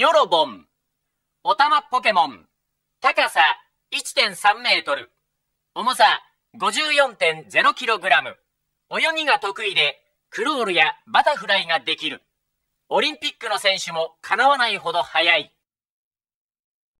ニョロボン。おたまポケモン。高さ1.3メートル。重さ 54.0kg。泳ぎが得意で、クロールやバタフライができる。オリンピックの選手もかなわないほど速い。